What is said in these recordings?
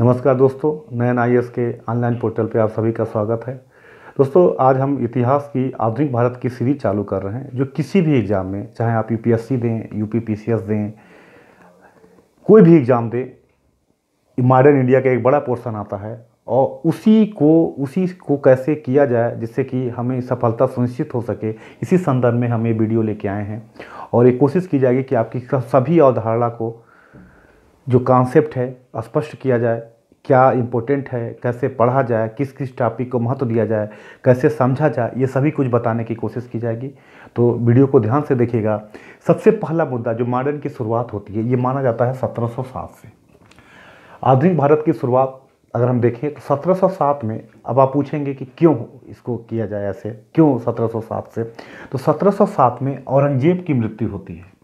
नमस्कार दोस्तों नयन आई के ऑनलाइन पोर्टल पे आप सभी का स्वागत है दोस्तों आज हम इतिहास की आधुनिक भारत की सीरीज चालू कर रहे हैं जो किसी भी एग्ज़ाम में चाहे आप यूपीएससी दें यूपीपीसीएस दें कोई भी एग्ज़ाम दें मॉडर्न इंडिया का एक बड़ा पोर्सन आता है और उसी को उसी को कैसे किया जाए जिससे कि हमें सफलता सुनिश्चित हो सके इसी संदर्भ में हम ये वीडियो लेके आए हैं और ये कोशिश की जाएगी कि आपकी सभी अवधारणा को जो कॉन्सेप्ट है स्पष्ट किया जाए क्या इम्पोर्टेंट है कैसे पढ़ा जाए किस किस टॉपिक को महत्व दिया जाए कैसे समझा जाए ये सभी कुछ बताने की कोशिश की जाएगी तो वीडियो को ध्यान से देखिएगा सबसे पहला मुद्दा जो मॉडर्न की शुरुआत होती है ये माना जाता है 1707 से आधुनिक भारत की शुरुआत अगर हम देखें तो 1707 में अब आप पूछेंगे कि क्यों इसको किया जाए ऐसे क्यों सत्रह से तो सत्रह में औरंगजेब की मृत्यु होती है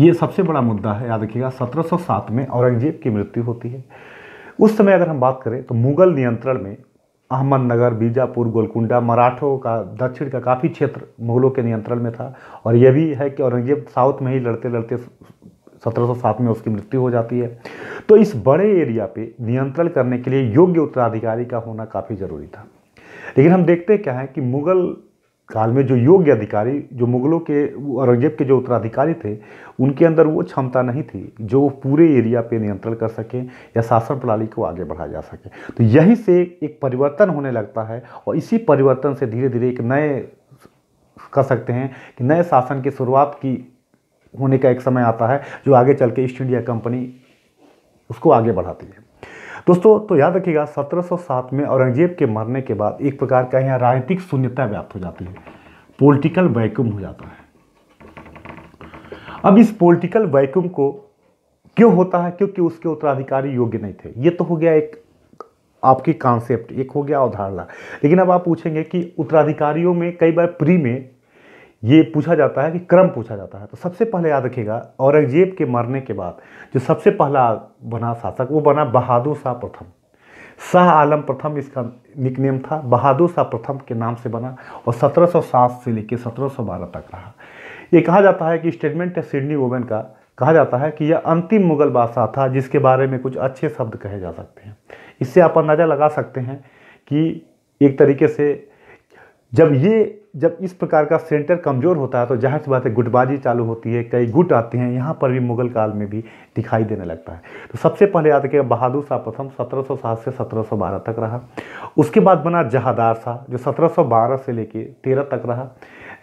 ये सबसे बड़ा मुद्दा है याद रखिएगा 1707 में औरंगजेब की मृत्यु होती है उस समय अगर हम बात करें तो मुगल नियंत्रण में अहमदनगर बीजापुर गोलकुंडा मराठों का दक्षिण का काफ़ी क्षेत्र मुगलों के नियंत्रण में था और यह भी है कि औरंगजेब साउथ में ही लड़ते लड़ते 1707 में उसकी मृत्यु हो जाती है तो इस बड़े एरिया पे नियंत्रण करने के लिए योग्य उत्तराधिकारी का होना काफ़ी ज़रूरी था लेकिन हम देखते क्या है कि मुगल काल में जो योग्य अधिकारी जो मुगलों के औरंगजेब के जो उत्तराधिकारी थे उनके अंदर वो क्षमता नहीं थी जो पूरे एरिया पे नियंत्रण कर सकें या शासन प्रणाली को आगे बढ़ाया जा सके तो यही से एक परिवर्तन होने लगता है और इसी परिवर्तन से धीरे धीरे एक नए कह सकते हैं कि नए शासन की शुरुआत की होने का एक समय आता है जो आगे चल के ईस्ट इंडिया कंपनी उसको आगे बढ़ाती है दोस्तों तो याद रखिएगा 1707 में औरंगजेब के मरने के बाद एक प्रकार का यहाँ राजनीतिक शून्यता व्याप्त हो जाती है पॉलिटिकल वैक्यूम हो जाता है अब इस पॉलिटिकल वैक्यूम को क्यों होता है क्योंकि उसके उत्तराधिकारी योग्य नहीं थे ये तो हो गया एक आपकी कॉन्सेप्ट एक हो गया अवधारणा लेकिन अब आप पूछेंगे कि उत्तराधिकारियों में कई बार प्री में ये पूछा जाता है कि क्रम पूछा जाता है तो सबसे पहले याद रखिएगा औरंगजेब के मरने के बाद जो सबसे पहला बना शासक वो बना बहादुर शाह प्रथम शाह आलम प्रथम इसका निकनेम था बहादुर शाह प्रथम के नाम से बना और 1707 से लेकर 1712 तक रहा ये कहा जाता है कि स्टेटमेंट है सिडनी वोमेन का कहा जाता है कि यह अंतिम मुगल बादशाह था जिसके बारे में कुछ अच्छे शब्द कहे जा सकते हैं इससे आप अंदाज़ा लगा सकते हैं कि एक तरीके से जब ये जब इस प्रकार का सेंटर कमज़ोर होता है तो जाहिर सी बात है गुटबाजी चालू होती है कई गुट आते हैं यहाँ पर भी मुगल काल में भी दिखाई देने लगता है तो सबसे पहले याद रखिएगा बहादुर शाह प्रथम सत्रह से सत्रह तक रहा उसके बाद बना जहादार शाह जो सत्रह से लेकर तेरह तक रहा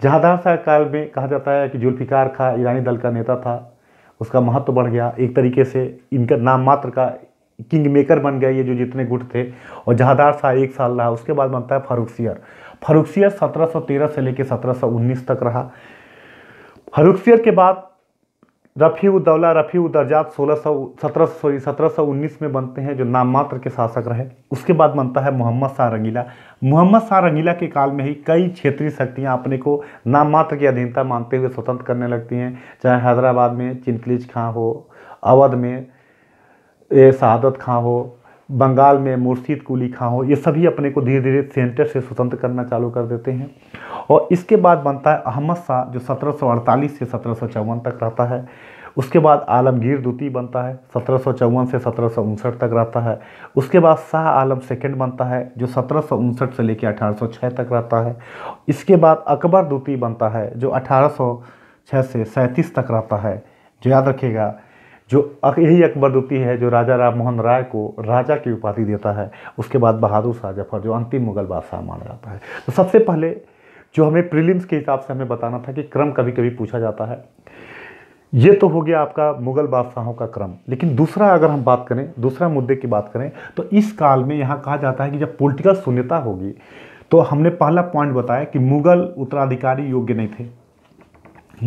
जहादार शाह काल में कहा जाता है कि जुल्फ़िकार खा ईरानी दल का नेता था उसका महत्व बढ़ गया एक तरीके से इनका नाम मात्र का किंग मेकर बन गया ये जो जितने गुट थे और जहादार शाह एक साल रहा उसके बाद बनता है फारूक सियर फरुखसियर 1713 से लेकर 1719 तक रहा फरुखसियर के बाद रफ़ी उद्दौला रफ़ी उदरजात सोलह सौ सत्रह सॉरी सत्रह सौ उन्नीस में बनते हैं जो नाम मात्र के शासक रहे उसके बाद बनता है मोहम्मद शाह रंगीला मोहम्मद शाह रंगीला के काल में ही कई क्षेत्रीय शक्तियां अपने को नाम मात्र की अधीनता मानते हुए स्वतंत्र करने लगती हैं चाहे हैदराबाद में चिंतलीज खां हो अवध में शहादत खां हो बंगाल में मुर्शीद कुली खां हो ये सभी अपने को धीरे धीरे सेंटर से स्वतंत्र करना चालू कर देते हैं और इसके बाद बनता है अहमद शाह जो 1748 से सत्रह तक रहता है उसके बाद आलमगीर द्वितीय बनता है सत्रह से सत्रह तक रहता है उसके बाद शाह आलम सेकंड बनता है जो सत्रह से लेकर अठारह तक रहता है इसके बाद अकबर द्वितीय बनता है जो अठारह से सैंतीस तक रहता है जो याद रखेगा जो यही अकबर द्वितीय है जो राजा राम मोहन राय को राजा की उपाधि देता है उसके बाद बहादुर शाह जफर जो अंतिम मुगल बादशाह माना जाता है तो सबसे पहले जो हमें प्रीलिम्स के हिसाब से हमें बताना था कि क्रम कभी कभी पूछा जाता है ये तो हो गया आपका मुगल बादशाहों का क्रम लेकिन दूसरा अगर हम बात करें दूसरा मुद्दे की बात करें तो इस काल में यहाँ कहा जाता है कि जब पॉलिटिकल शून्यता होगी तो हमने पहला पॉइंट बताया कि मुगल उत्तराधिकारी योग्य नहीं थे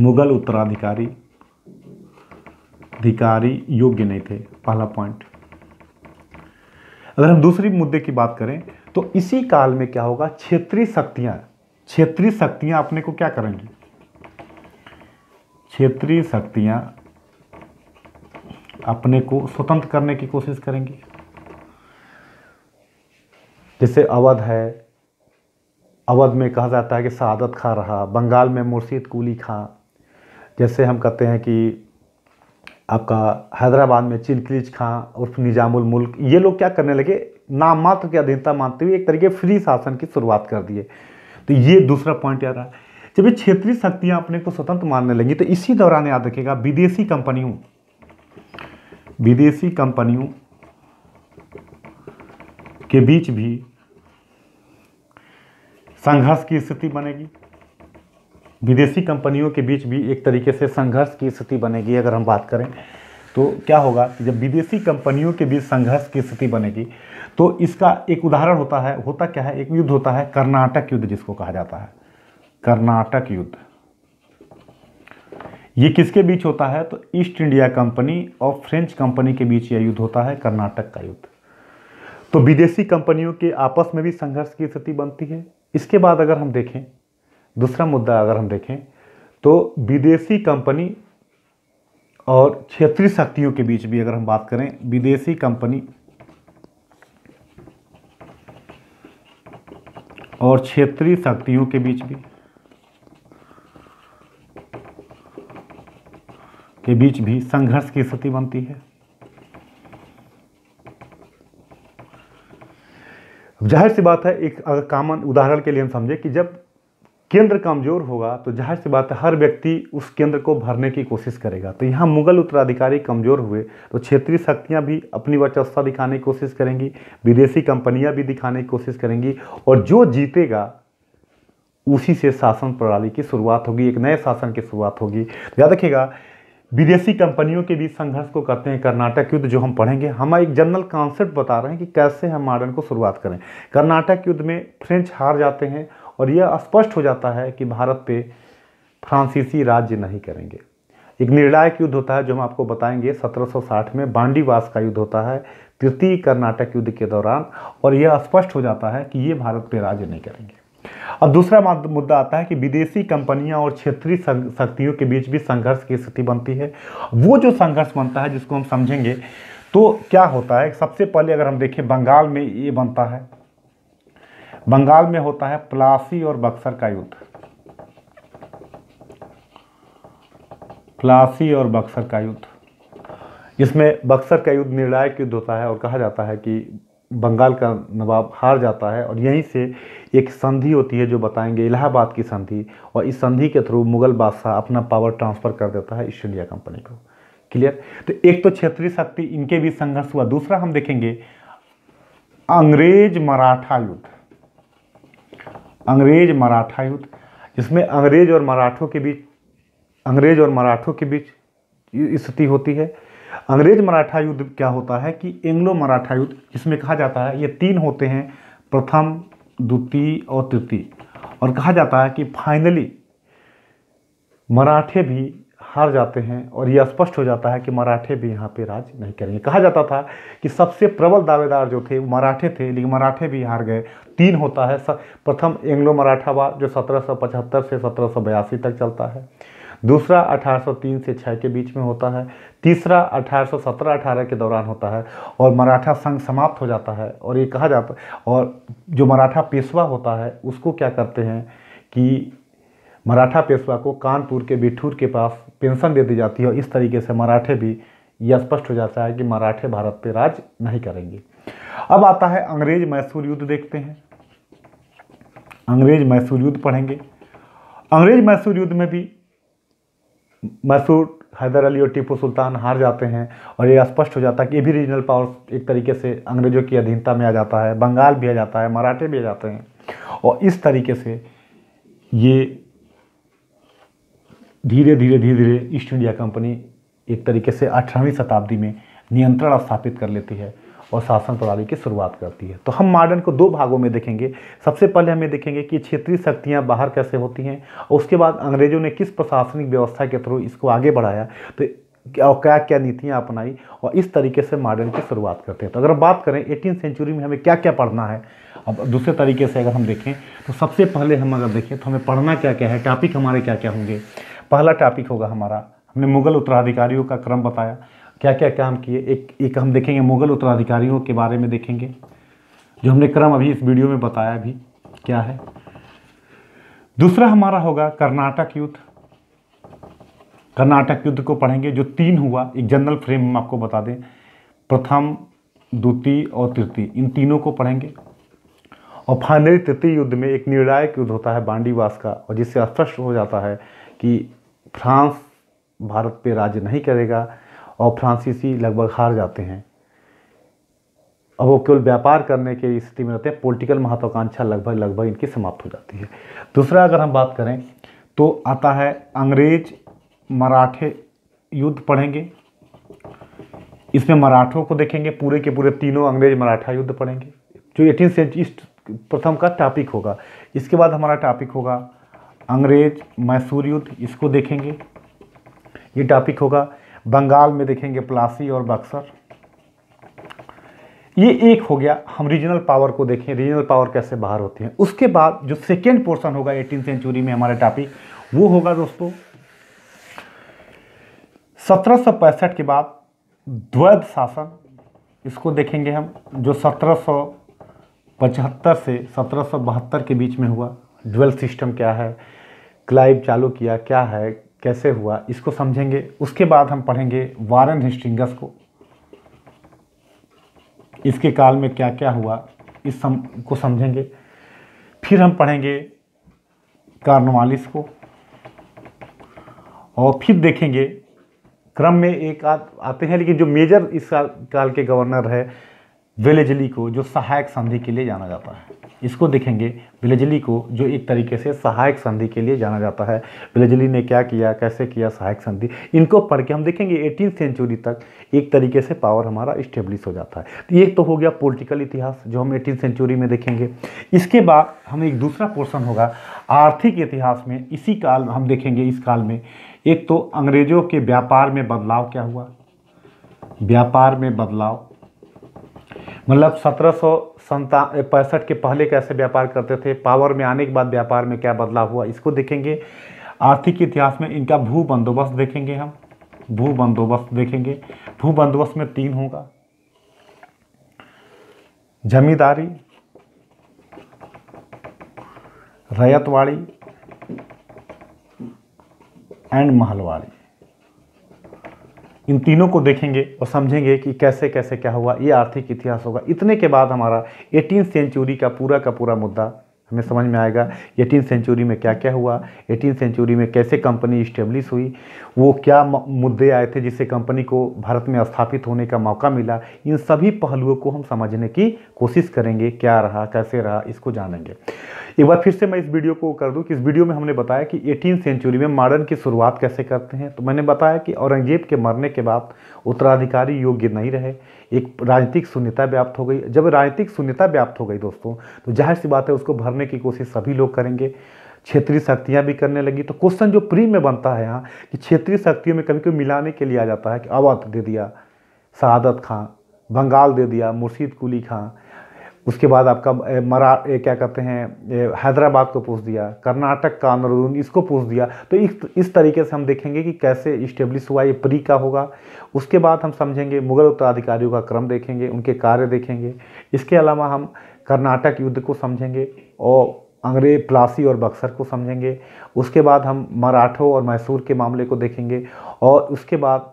मुगल उत्तराधिकारी अधिकारी योग्य नहीं थे पहला पॉइंट अगर हम दूसरी मुद्दे की बात करें तो इसी काल में क्या होगा क्षेत्रीय शक्तियां क्षेत्रीय शक्तियां अपने को क्या करेंगी क्षेत्रीय शक्तियां अपने को स्वतंत्र करने की कोशिश करेंगी जैसे अवध है अवध में कहा जाता है कि सादत खा रहा बंगाल में मुर्शीद कुली खां जैसे हम कहते हैं कि आपका हैदराबाद में चिलक्रीज खां उर्फ निज़ामुल मुल्क ये लोग क्या करने लगे नाम मात्र की अधीनता मानते हुए एक तरीके फ्री शासन की शुरुआत कर दिए तो ये दूसरा पॉइंट याद रहा जब ये क्षेत्रीय शक्तियाँ अपने को स्वतंत्र मानने लगी तो इसी दौरान याद रखेगा विदेशी कंपनियों विदेशी कंपनियों के बीच भी संघर्ष की स्थिति बनेगी विदेशी कंपनियों के बीच भी एक तरीके से संघर्ष की स्थिति बनेगी अगर हम बात करें तो क्या होगा कि जब विदेशी कंपनियों के बीच संघर्ष की स्थिति बनेगी तो इसका एक उदाहरण होता है होता क्या है एक युद्ध होता है कर्नाटक युद्ध जिसको कहा जाता है कर्नाटक युद्ध ये किसके बीच होता है तो ईस्ट इंडिया कंपनी और फ्रेंच कंपनी के बीच यह युद्ध होता है कर्नाटक का युद्ध तो विदेशी कंपनियों के आपस में भी संघर्ष की स्थिति बनती है इसके बाद अगर हम देखें दूसरा मुद्दा अगर हम देखें तो विदेशी कंपनी और क्षेत्रीय शक्तियों के बीच भी अगर हम बात करें विदेशी कंपनी और क्षेत्रीय शक्तियों के बीच भी के बीच भी संघर्ष की स्थिति बनती है जाहिर सी बात है एक अगर कॉमन उदाहरण के लिए हम समझे कि जब केंद्र कमज़ोर होगा तो जाहिर सी बात है हर व्यक्ति उस केंद्र को भरने की कोशिश करेगा तो यहाँ मुगल उत्तराधिकारी कमज़ोर हुए तो क्षेत्रीय शक्तियाँ भी अपनी वर्चस्वता दिखाने की कोशिश करेंगी विदेशी कंपनियाँ भी दिखाने की कोशिश करेंगी और जो जीतेगा उसी से शासन प्रणाली की शुरुआत होगी एक नए शासन की शुरुआत होगी तो याद रखिएगा विदेशी कंपनियों के बीच संघर्ष को करते हैं कर्नाटक युद्ध जो हम पढ़ेंगे हम एक जनरल कॉन्सेप्ट बता रहे हैं कि कैसे हम मॉडर्न को शुरुआत करें कर्नाटक युद्ध में फ्रेंच हार जाते हैं और यह स्पष्ट हो जाता है कि भारत पे फ्रांसीसी राज्य नहीं करेंगे एक निर्णायक युद्ध होता है जो हम आपको बताएंगे 1760 में बांडीवास का युद्ध होता है तृतीय कर्नाटक युद्ध के दौरान और यह स्पष्ट हो जाता है कि ये भारत पे राज्य नहीं करेंगे अब दूसरा मुद्दा आता है कि विदेशी कंपनियां और क्षेत्रीय शक्तियों के बीच भी संघर्ष की स्थिति बनती है वो जो संघर्ष बनता है जिसको हम समझेंगे तो क्या होता है सबसे पहले अगर हम देखें बंगाल में ये बनता है बंगाल में होता है प्लासी और बक्सर का युद्ध प्लासी और बक्सर का युद्ध इसमें बक्सर का युद्ध निर्णायक युद्ध होता है और कहा जाता है कि बंगाल का नवाब हार जाता है और यहीं से एक संधि होती है जो बताएंगे इलाहाबाद की संधि और इस संधि के थ्रू मुगल बादशाह अपना पावर ट्रांसफ़र कर देता है ईस्ट इंडिया कंपनी को क्लियर तो एक तो क्षेत्रीय शक्ति इनके भी संघर्ष हुआ दूसरा हम देखेंगे अंग्रेज मराठा युद्ध अंग्रेज मराठा युद्ध जिसमें अंग्रेज और मराठों के बीच अंग्रेज और मराठों के बीच स्थिति होती है अंग्रेज मराठा युद्ध क्या होता है कि एंग्लो मराठा युद्ध जिसमें कहा जाता है ये तीन होते हैं प्रथम द्वितीय और तृतीय और कहा जाता है कि फाइनली मराठे भी हार जाते हैं और यह स्पष्ट हो जाता है कि मराठे भी यहाँ पे राज नहीं करेंगे कहा जाता था कि सबसे प्रबल दावेदार जो थे मराठे थे लेकिन मराठे भी हार गए तीन होता है प्रथम एंग्लो मराठा वार जो 1775 से 1782 तक चलता है दूसरा 1803 से 6 के बीच में होता है तीसरा 1817-18 के दौरान होता है और मराठा संघ समाप्त हो जाता है और ये कहा जाता है और जो मराठा पेशवा होता है उसको क्या करते हैं कि मराठा पेशवा को कानपुर के बिठूर के पास पेंशन दे दी जाती है और इस तरीके से मराठे भी यह स्पष्ट हो जाता है कि मराठे भारत पर राज नहीं करेंगे अब आता है अंग्रेज मैसूर युद्ध देखते हैं अंग्रेज मैसूर युद्ध पढ़ेंगे अंग्रेज मैसूर युद्ध में भी मैसूर हैदर अली और टीपू सुल्तान हार जाते हैं और ये स्पष्ट हो जाता है कि ये भी रीजनल पावर एक तरीके से अंग्रेजों की अधीनता में आ जाता है बंगाल भी आ जाता है मराठे भी आ जाते हैं और इस तरीके से ये धीरे धीरे धीरे धीरे ईस्ट इंडिया कंपनी एक तरीके से अठारहवीं शताब्दी में नियंत्रण स्थापित कर लेती है और शासन प्रणाली की शुरुआत करती है तो हम मॉडर्न को दो भागों में देखेंगे सबसे पहले हमें देखेंगे कि क्षेत्रीय शक्तियाँ बाहर कैसे होती हैं और उसके बाद अंग्रेजों ने किस प्रशासनिक व्यवस्था के थ्रू इसको आगे बढ़ाया तो और क्या क्या नीतियाँ अपनाई और इस तरीके से मॉडर्न की शुरुआत करते हैं तो अगर बात करें एटीन सेंचुरी में हमें क्या क्या पढ़ना है अब दूसरे तरीके से अगर हम देखें तो सबसे पहले हम अगर देखें तो हमें पढ़ना क्या क्या है टॉपिक हमारे क्या क्या होंगे पहला टॉपिक होगा हमारा हमने मुगल उत्तराधिकारियों का क्रम बताया क्या क्या काम किए एक एक हम देखेंगे मुगल उत्तराधिकारियों के बारे में देखेंगे जो हमने क्रम अभी इस वीडियो में बताया भी क्या है दूसरा हमारा होगा कर्नाटक युद्ध कर्नाटक युद्ध को पढ़ेंगे जो तीन हुआ एक जनरल फ्रेम हम आपको बता दें प्रथम द्वितीय और तृतीय इन तीनों को पढ़ेंगे और फाइनली तृतीय युद्ध में एक निर्णायक युद्ध होता है बांडीवास का और जिससे स्पष्ट हो जाता है कि फ्रांस भारत पे राज्य नहीं करेगा और फ्रांसीसी लगभग हार जाते हैं अब वो केवल व्यापार करने के स्थिति में रहते हैं पॉलिटिकल महत्वाकांक्षा लगभग लगभग इनकी समाप्त हो जाती है दूसरा अगर हम बात करें तो आता है अंग्रेज मराठे युद्ध पढ़ेंगे इसमें मराठों को देखेंगे पूरे के पूरे तीनों अंग्रेज मराठा युद्ध पढ़ेंगे जो एटीन सेंचुरी प्रथम का टॉपिक होगा इसके बाद हमारा टॉपिक होगा अंग्रेज मैसूर युद्ध इसको देखेंगे ये टॉपिक होगा बंगाल में देखेंगे प्लासी और बक्सर ये एक हो गया हम रीजनल पावर को देखें रीजनल पावर कैसे बाहर होती है उसके बाद जो सेकेंड पोर्शन होगा एटीन सेंचुरी में हमारा टॉपिक वो होगा दोस्तों सत्रह के बाद द्वैध शासन इसको देखेंगे हम जो सत्रह से सत्रह के बीच में हुआ ड्वेल सिस्टम क्या है क्लाइव चालू किया क्या है कैसे हुआ इसको समझेंगे उसके बाद हम पढ़ेंगे वारन हिस्टिंगस को इसके काल में क्या क्या हुआ इस सम को समझेंगे फिर हम पढ़ेंगे कार्नवालिस को और फिर देखेंगे क्रम में एक आ, आते हैं लेकिन जो मेजर इस काल, काल के गवर्नर है वेलेजली को जो सहायक संधि के लिए जाना जाता है इसको देखेंगे बिलजली को जो एक तरीके से सहायक संधि के लिए जाना जाता है बिलजली ने क्या किया कैसे किया सहायक संधि इनको पढ़ के हम देखेंगे एटीन सेंचुरी तक एक तरीके से पावर हमारा इस्टेब्लिश हो जाता है तो एक तो हो गया पोलिटिकल इतिहास जो हम एटीन सेंचुरी में देखेंगे इसके बाद हमें एक दूसरा पोर्सन होगा आर्थिक इतिहास में इसी काल हम देखेंगे इस काल में एक तो अंग्रेजों के व्यापार में बदलाव क्या हुआ व्यापार में बदलाव मतलब सत्रह सौ पैंसठ के पहले कैसे व्यापार करते थे पावर में आने के बाद व्यापार में क्या बदलाव हुआ इसको देखेंगे आर्थिक इतिहास में इनका भू बंदोबस्त देखेंगे हम भू बंदोबस्त देखेंगे भू बंदोबस्त में तीन होगा जमींदारी रैयतवाड़ी एंड महलवाड़ी इन तीनों को देखेंगे और समझेंगे कि कैसे कैसे क्या हुआ ये आर्थिक इतिहास होगा इतने के बाद हमारा एटीन सेंचुरी का पूरा का पूरा मुद्दा हमें समझ में आएगा एटीन सेंचुरी में क्या क्या हुआ एटीन सेंचुरी में कैसे कंपनी इस्टेब्लिश हुई वो क्या मुद्दे आए थे जिससे कंपनी को भारत में स्थापित होने का मौका मिला इन सभी पहलुओं को हम समझने की कोशिश करेंगे क्या रहा कैसे रहा इसको जानेंगे एक बार फिर से मैं इस वीडियो को कर दूं कि इस वीडियो में हमने बताया कि एटीन सेंचुरी में मॉडर्न की शुरुआत कैसे करते हैं तो मैंने बताया कि औरंगजेब के मरने के बाद उत्तराधिकारी योग्य नहीं रहे एक राजनीतिक शून्यता व्याप्त हो गई जब राजनीतिक शून्यता व्याप्त हो गई दोस्तों तो जाहिर सी बात है उसको भरने करने की कोशिश सभी लोग करेंगे क्षेत्रीय शक्तियाँ भी करने लगी तो क्वेश्चन जो प्री में बनता है यहाँ कि क्षेत्रीय शक्तियों में कभी कभी मिलाने के लिए आ जाता है कि अवध दे दिया शहादत खां बंगाल दे दिया मुर्शीद कुली खां उसके बाद आपका मरा क्या कहते हैं हैदराबाद को पूछ दिया कर्नाटक का अंदरून इसको पूछ दिया तो इस इस तरीके से हम देखेंगे कि कैसे इस्टेब्लिश हुआ ये प्री का होगा उसके बाद हम समझेंगे मुगल उत्तराधिकारियों का क्रम देखेंगे उनके कार्य देखेंगे इसके अलावा हम कर्नाटक युद्ध को समझेंगे और अंग्रेज प्लासी और बक्सर को समझेंगे उसके बाद हम मराठों और मैसूर के मामले को देखेंगे और उसके बाद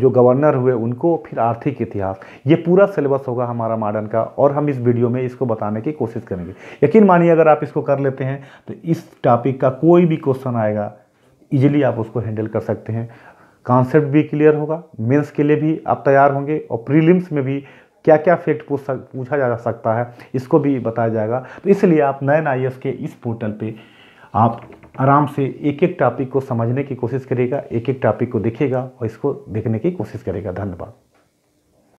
जो गवर्नर हुए उनको फिर आर्थिक इतिहास ये पूरा सिलेबस होगा हमारा मॉडर्न का और हम इस वीडियो में इसको बताने की कोशिश करेंगे यकीन मानिए अगर आप इसको कर लेते हैं तो इस टॉपिक का कोई भी क्वेश्चन आएगा ईजिली आप उसको हैंडल कर सकते हैं कॉन्सेप्ट भी क्लियर होगा मेंस के लिए भी आप तैयार होंगे और प्रीलिम्स में भी क्या क्या फैक्ट पूछ सक पूछा जा सकता है इसको भी बताया जाएगा तो इसलिए आप नयन आई के इस पोर्टल पर आप आराम से एक एक टॉपिक को समझने की कोशिश करेगा एक एक टॉपिक को देखेगा और इसको देखने की कोशिश करेगा धन्यवाद